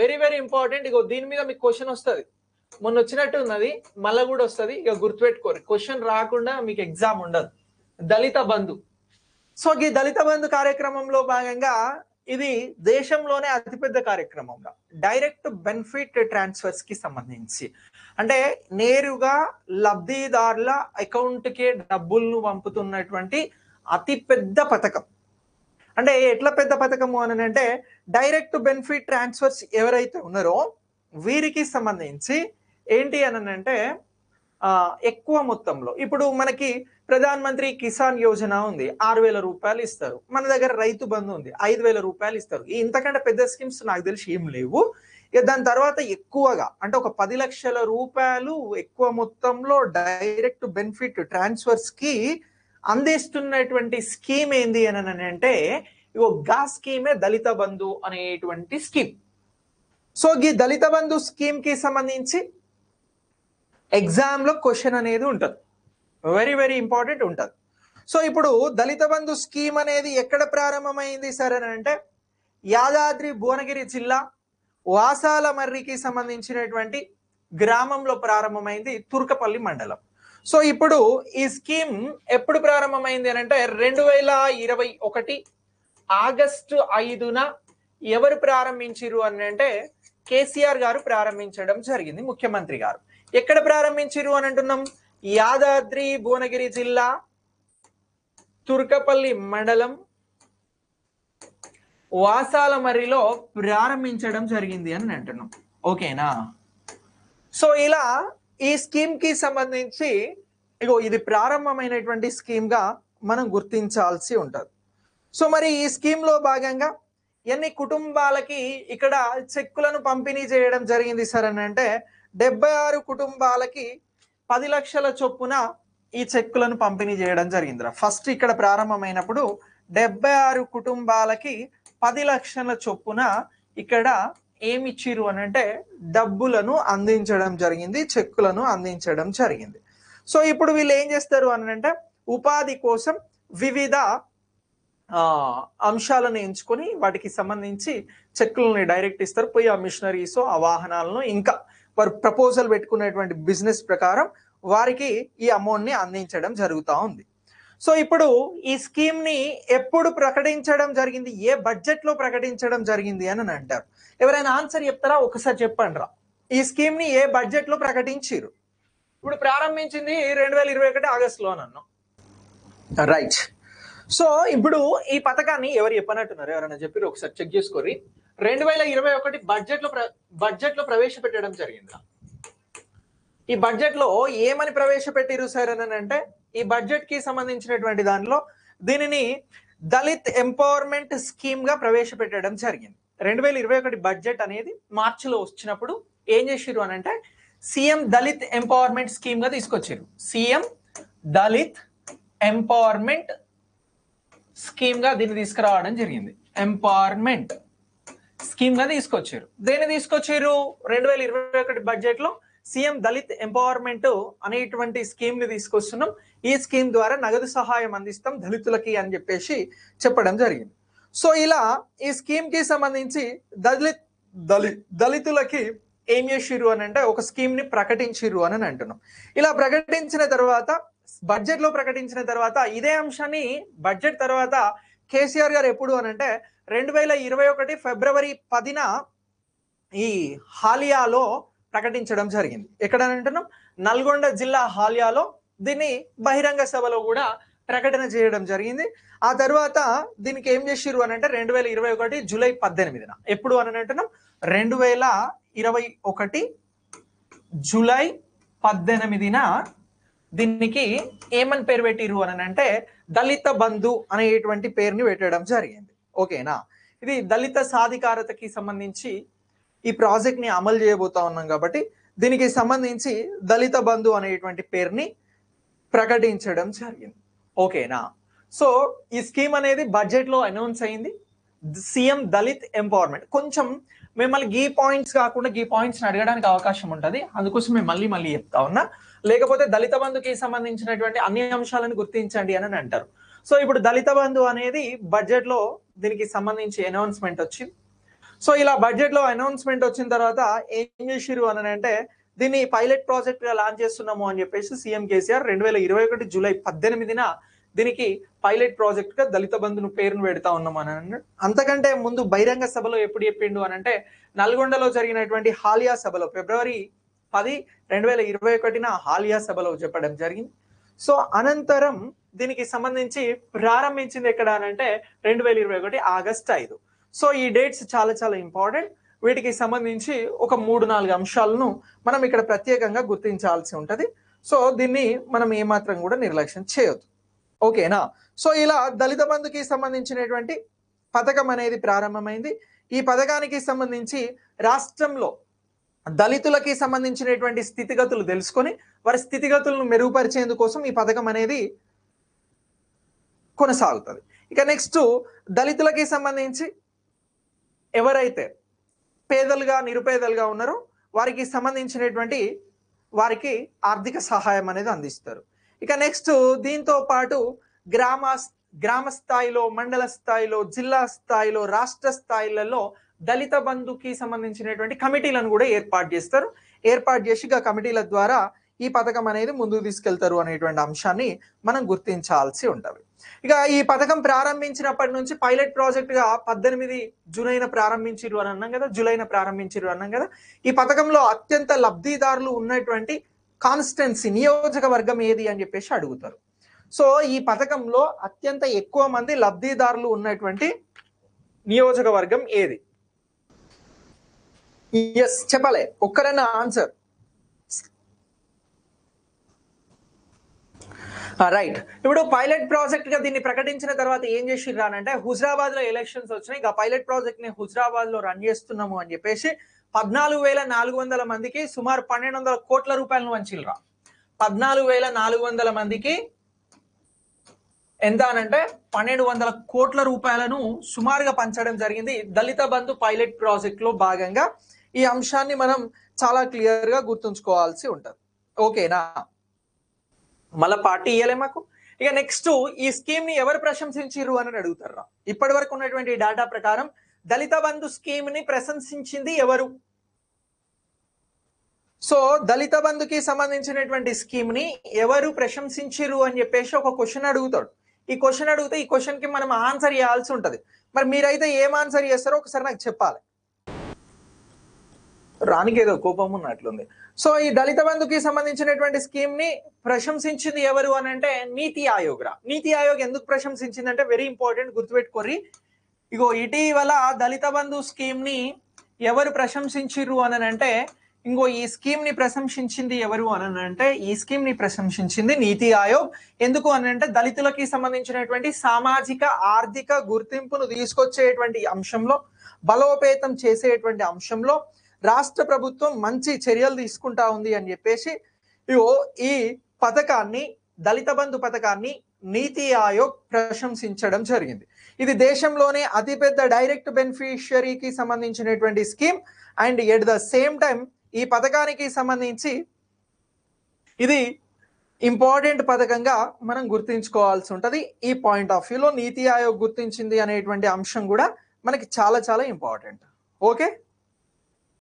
very very important ఇక దీని మీద మీకు క్వశ్చన్ వస్తుంది మొన్న వచ్చినట్టు ఉన్నది మళ్ళీ కూడా వస్తుంది ఇక గుర్తుపెట్టుకోరు క్వశ్చన్ రాకుండా మీకు ఎగ్జామ్ ఉండదు దళిత బంధు సో ఈ దళిత బంధు కార్యక్రమంలో భాగంగా ఇది దేశంలోనే అతిపెద్ద కార్యక్రమంగా డైరెక్ట్ బెనిఫిట్ ట్రాన్స్ఫర్స్ కి సంబంధించి అంటే నేరుగా లబ్ధిదారుల అకౌంట్ కి డబ్బులను పంపుతున్నటువంటి అతిపెద్ద పథకం అంటే ఎట్లా పెద్ద పథకము అని అంటే డైరెక్ట్ బెనిఫిట్ ట్రాన్స్ఫర్స్ ఎవరైతే ఉన్నారో వీరికి సంబంధించి ఏంటి అని అంటే ఎక్కువ మొత్తంలో ఇప్పుడు మనకి ప్రధాన్ మంత్రి కిసాన్ యోజన ఉంది ఆరు వేల రూపాయలు ఇస్తారు మన దగ్గర రైతు బంధు ఉంది ఐదు వేల రూపాయలు ఇస్తారు ఇంతకంటే పెద్ద స్కీమ్స్ నాకు తెలిసి ఏం లేవు ఇక దాని తర్వాత ఎక్కువగా అంటే ఒక పది లక్షల రూపాయలు ఎక్కువ మొత్తంలో డైరెక్ట్ బెనిఫిట్ ట్రాన్స్ఫర్స్ కి అందిస్తున్నటువంటి స్కీమ్ ఏంది అని అంటే ఇగో గా స్కీమే దళిత బంధు అనేటువంటి స్కీమ్ సో ఈ దళిత బంధు స్కీమ్కి సంబంధించి ఎగ్జామ్లో క్వశ్చన్ అనేది ఉంటుంది వెరీ వెరీ ఇంపార్టెంట్ ఉంటుంది సో ఇప్పుడు దళిత బంధు స్కీమ్ అనేది ఎక్కడ ప్రారంభమైంది అని అంటే యాదాద్రి భువనగిరి జిల్లా వాసాల మర్రికి సంబంధించినటువంటి గ్రామంలో ప్రారంభమైంది తుర్కపల్లి మండలం సో ఇప్పుడు ఈ స్కీమ్ ఎప్పుడు ప్రారంభమైంది అని అంటే రెండు వేల ఇరవై ఒకటి ఆగస్టు ఐదున ఎవరు ప్రారంభించారు అని అంటే కేసీఆర్ గారు ప్రారంభించడం జరిగింది ముఖ్యమంత్రి గారు ఎక్కడ ప్రారంభించారు అని అంటున్నాం యాదాద్రి భువనగిరి జిల్లా తుర్కపల్లి మండలం వాసాలమర్రిలో ప్రారంభించడం జరిగింది అని అంటున్నాం ఓకేనా సో ఇలా ఈ స్కీమ్ కి సంబంధించి ఇగో ఇది ప్రారంభమైనటువంటి స్కీమ్ గా మనం గుర్తించాల్సి ఉంటుంది సో మరి ఈ స్కీమ్ లో భాగంగా ఎన్ని కుటుంబాలకి ఇక్కడ చెక్కులను పంపిణీ చేయడం జరిగింది సార్ అని అంటే డెబ్బై ఆరు కుటుంబాలకి పది లక్షల చొప్పున ఈ చెక్కులను పంపిణీ చేయడం జరిగింది ఫస్ట్ ఇక్కడ ప్రారంభమైనప్పుడు డెబ్బై ఆరు కుటుంబాలకి పది లక్షల చొప్పున ఇక్కడ ఏమిచ్చిరు అని అంటే డబ్బులను అందించడం జరిగింది చెక్కులను అందించడం జరిగింది సో ఇప్పుడు వీళ్ళు ఏం చేస్తారు అని అంటే ఉపాధి కోసం వివిధ అంశాలను ఎంచుకొని వాటికి సంబంధించి చెక్కులని డైరెక్ట్ ఇస్తారు పోయి ఆ మిషనరీస్ ఆ వాహనాలను ఇంకా వారు ప్రపోజల్ పెట్టుకునేటువంటి బిజినెస్ ప్రకారం వారికి ఈ అమౌంట్ని అందించడం జరుగుతూ ఉంది సో ఇప్పుడు ఈ స్కీమ్ ని ఎప్పుడు ప్రకటించడం జరిగింది ఏ బడ్జెట్ లో ప్రకటించడం జరిగింది అని అంటారు ఎవరైనా ఆన్సర్ చెప్తారా ఒకసారి చెప్పండి రా ఈ స్కీమ్ ని ఏ బడ్జెట్ లో ప్రకటించారు ఇప్పుడు ప్రారంభించింది రెండు వేల ఇరవై ఒకటి లో నన్ను రైట్ సో ఇప్పుడు ఈ పథకాన్ని ఎవరు చెప్పనట్టున్నారు ఎవరైనా చెప్పారు ఒకసారి చెక్ చేసుకోరి రెండు వేల ఇరవై ఒకటి బడ్జెట్ లో బడ్జెట్ లో ప్రవేశపెట్టడం జరిగిందా ఈ బడ్జెట్ లో ఏమని ప్రవేశపెట్టిరు సార్ అని అంటే ఈ బడ్జెట్ కి సంబంధించినటువంటి దానిలో దీనిని దళిత్ ఎంపవర్మెంట్ స్కీమ్ గా ప్రవేశపెట్టడం జరిగింది రెండు వేల ఇరవై ఒకటి బడ్జెట్ అనేది మార్చిలో వచ్చినప్పుడు ఏం చేసిరు అని అంటే సీఎం దళిత్ ఎంపవర్మెంట్ స్కీమ్ గా తీసుకొచ్చారు సీఎం దళిత్ ఎంపవర్మెంట్ స్కీమ్ గా దీన్ని తీసుకురావడం జరిగింది ఎంపవర్మెంట్ స్కీమ్ గా తీసుకొచ్చారు దేన్ని తీసుకొచ్చారు రెండు వేల ఇరవై ఒకటి బడ్జెట్ లో సీఎం దళిత్ ఎంపవర్మెంట్ అనేటువంటి స్కీమ్ ని తీసుకొస్తున్నాం ఈ స్కీమ్ ద్వారా నగదు సహాయం అందిస్తాం దళితులకి అని చెప్పేసి చెప్పడం జరిగింది సో ఇలా ఈ స్కీమ్ కి సంబంధించి దళిత్ దళిత్ దళితులకి ఏం చేసిర్రు అని అంటే ఒక స్కీమ్ ని ప్రకటించిర్రు అని అంటున్నాం ఇలా ప్రకటించిన తర్వాత బడ్జెట్ లో ప్రకటించిన తర్వాత ఇదే అంశాన్ని బడ్జెట్ తర్వాత కేసీఆర్ గారు ఎప్పుడు అని అంటే రెండు వేల ఇరవై ఒకటి ఫిబ్రవరి పదిన ఈ హాలియాలో ప్రకటించడం జరిగింది ఎక్కడ అంటున్నాం నల్గొండ జిల్లా హాల్యాలో దీన్ని బహిరంగ సభలో కూడా ప్రకటన చేయడం జరిగింది ఆ తర్వాత దీనికి ఏం చేసిరు అని అంటే రెండు వేల ఇరవై ఒకటి జూలై పద్దెనిమిదిన ఎప్పుడు అని అంటున్నాం రెండు వేల ఇరవై ఒకటి జూలై పద్దెనిమిదిన దీనికి ఏమని పేరు పెట్టిరు అని అంటే దళిత బంధు అనేటువంటి పేరుని పెట్టడం జరిగింది ఓకేనా ఇది దళిత సాధికారతకి సంబంధించి ఈ ప్రాజెక్ట్ని అమలు చేయబోతా ఉన్నాం కాబట్టి దీనికి సంబంధించి దళిత బంధు అనేటువంటి పేరుని ప్రకటించడం జరిగింది ఓకేనా సో ఈ స్కీమ్ అనేది బడ్జెట్లో అనౌన్స్ అయింది సీఎం దళిత్ ఎంపవర్మెంట్ కొంచెం మిమ్మల్ని గీ పాయింట్స్ కాకుండా గీ పాయింట్స్ని అడగడానికి అవకాశం ఉంటుంది అందుకోసం మేము మళ్ళీ మళ్ళీ చెప్తా ఉన్నా లేకపోతే దళిత బంధుకి సంబంధించినటువంటి అన్ని అంశాలను గుర్తించండి అని అంటారు సో ఇప్పుడు దళిత బంధు అనేది బడ్జెట్ లో దీనికి సంబంధించి అనౌన్స్మెంట్ వచ్చింది సో ఇలా బడ్జెట్ లో అనౌన్స్మెంట్ వచ్చిన తర్వాత ఏం చేసిరు అని అంటే దీన్ని పైలట్ ప్రాజెక్ట్ గా లాంచ్ చేస్తున్నాము అని చెప్పేసి సీఎం కేసీఆర్ రెండు వేల ఇరవై ఒకటి జూలై పద్దెనిమిదిన దీనికి పైలట్ ప్రాజెక్ట్ గా దళిత బంధును పేరును పెడతా ఉన్నాం అని అంతకంటే ముందు బహిరంగ సభలో ఎప్పుడు చెప్పిండు అని అంటే నల్గొండలో జరిగినటువంటి హాలియా సభలో ఫిబ్రవరి పది రెండు వేల ఇరవై ఒకటిన హాలియా సభలో చెప్పడం జరిగింది సో అనంతరం దీనికి సంబంధించి ప్రారంభించింది ఎక్కడ అంటే రెండు వేల ఇరవై ఒకటి ఆగస్ట్ ఐదు సో ఈ డేట్స్ చాలా చాలా ఇంపార్టెంట్ వీటికి సంబంధించి ఒక మూడు నాలుగు అంశాలను మనం ఇక్కడ ప్రత్యేకంగా గుర్తించాల్సి ఉంటుంది సో దీన్ని మనం ఏమాత్రం కూడా నిర్లక్ష్యం చేయొద్దు ఓకేనా సో ఇలా దళిత బంధుకి సంబంధించినటువంటి పథకం అనేది ప్రారంభమైంది ఈ పథకానికి సంబంధించి రాష్ట్రంలో దళితులకి సంబంధించినటువంటి స్థితిగతులు తెలుసుకొని వారి స్థితిగతులను మెరుగుపరిచేందుకోసం ఈ పథకం అనేది కొనసాగుతుంది ఇక నెక్స్ట్ దళితులకి సంబంధించి ఎవరైతే పేదలుగా నిరుపేదలుగా ఉన్నారో వారికి సంబంధించినటువంటి వారికి ఆర్థిక సహాయం అనేది అందిస్తారు ఇక నెక్స్ట్ దీంతో పాటు గ్రామ గ్రామ స్థాయిలో మండల స్థాయిలో జిల్లా స్థాయిలో రాష్ట్ర స్థాయిలలో దళిత బంధుకి సంబంధించినటువంటి కమిటీలను కూడా ఏర్పాటు చేస్తారు ఏర్పాటు చేసి కమిటీల ద్వారా ఈ పథకం అనేది ముందుకు తీసుకెళ్తారు అనేటువంటి అంశాన్ని మనం గుర్తించాల్సి ఉంటుంది ఇక ఈ పథకం ప్రారంభించినప్పటి నుంచి పైలట్ ప్రాజెక్టుగా పద్దెనిమిది జూలైన ప్రారంభించారు అని అన్నాం కదా జూలైన ప్రారంభించారు అన్నాం కదా ఈ పథకంలో అత్యంత లబ్ధిదారులు ఉన్నటువంటి కాన్స్టెన్సీ నియోజకవర్గం ఏది అని చెప్పేసి అడుగుతారు సో ఈ పథకంలో అత్యంత ఎక్కువ మంది లబ్ధిదారులు ఉన్నటువంటి నియోజకవర్గం ఏది ఎస్ చెప్పలే ఒక్కరైనా ఆన్సర్ రైట్ ఇప్పుడు పైలట్ ప్రాజెక్ట్ గా దీన్ని ప్రకటించిన తర్వాత ఏం చేసిండ్రు అంటే హుజరాబాద్ లో ఎలక్షన్స్ వచ్చినాయి ఇక పైలట్ ప్రాజెక్ట్ ని హుజరాబాద్ లో రన్ చేస్తున్నాము అని చెప్పేసి పద్నాలుగు వేల నాలుగు వందల మందికి సుమారు పన్నెండు వందల కోట్ల రూపాయలను వంచిల్రా పద్నాలుగు వేల నాలుగు వందల మందికి ఎంత అనంటే పన్నెండు వందల కోట్ల రూపాయలను సుమారుగా పంచడం జరిగింది దళిత బంధు పైలట్ ప్రాజెక్ట్ లో భాగంగా ఈ అంశాన్ని మనం చాలా క్లియర్ గా గుర్తుంచుకోవాల్సి ఉంటుంది ఓకేనా మళ్ళీ పార్టీ ఇవ్వలే మాకు ఇక నెక్స్ట్ ఈ స్కీమ్ ని ఎవరు ప్రశంసించారు అని అడుగుతారు రా ఇప్పటి వరకు ఉన్నటువంటి డేటా ప్రకారం దళిత బంధు స్కీమ్ ని ప్రశంసించింది ఎవరు సో దళిత బంధుకి సంబంధించినటువంటి స్కీమ్ ని ఎవరు ప్రశంసించారు అని చెప్పేసి ఒక క్వశ్చన్ అడుగుతాడు ఈ క్వశ్చన్ అడిగితే ఈ క్వశ్చన్ కి మనం ఆన్సర్ చేయాల్సి ఉంటది మరి మీరైతే ఏం ఆన్సర్ చేస్తారో ఒకసారి నాకు చెప్పాలి రానికి ఏదో కోపం ఉన్నట్లుంది సో ఈ దళిత బంధుకి సంబంధించినటువంటి స్కీమ్ ని ప్రశంసించింది ఎవరు అని అంటే నీతి ఆయోగ్ రా నీతి ఆయోగ్ ఎందుకు ప్రశంసించింది అంటే వెరీ ఇంపార్టెంట్ గుర్తుపెట్టుకోరి ఇగో ఇటీవల దళిత బంధు స్కీమ్ ని ఎవరు ప్రశంసించిర్రు అని అంటే ఇంకో ఈ స్కీమ్ ని ప్రశంసించింది ఎవరు అని అంటే ఈ స్కీమ్ ని ప్రశంసించింది నీతి ఆయోగ్ ఎందుకు అని అంటే దళితులకి సంబంధించినటువంటి సామాజిక ఆర్థిక గుర్తింపును తీసుకొచ్చేటువంటి అంశంలో బలోపేతం చేసేటువంటి అంశంలో రాష్ట్ర ప్రభుత్వం మంచి చర్యలు తీసుకుంటా ఉంది అని చెప్పేసి ఈ పథకాన్ని దళిత బంధు పథకాన్ని నీతి ఆయోగ్ ప్రశంసించడం జరిగింది ఇది దేశంలోనే అతిపెద్ద డైరెక్ట్ బెనిఫిషియరీకి సంబంధించినటువంటి scheme and at the same time ఈ పథకానికి సంబంధించి ఇది ఇంపార్టెంట్ పథకంగా మనం గుర్తించుకోవాల్సి ఉంటుంది ఈ పాయింట్ ఆఫ్ వ్యూలో నీతి ఆయోగ్ గుర్తించింది అనేటువంటి అంశం కూడా మనకి చాలా చాలా ఇంపార్టెంట్ ఓకే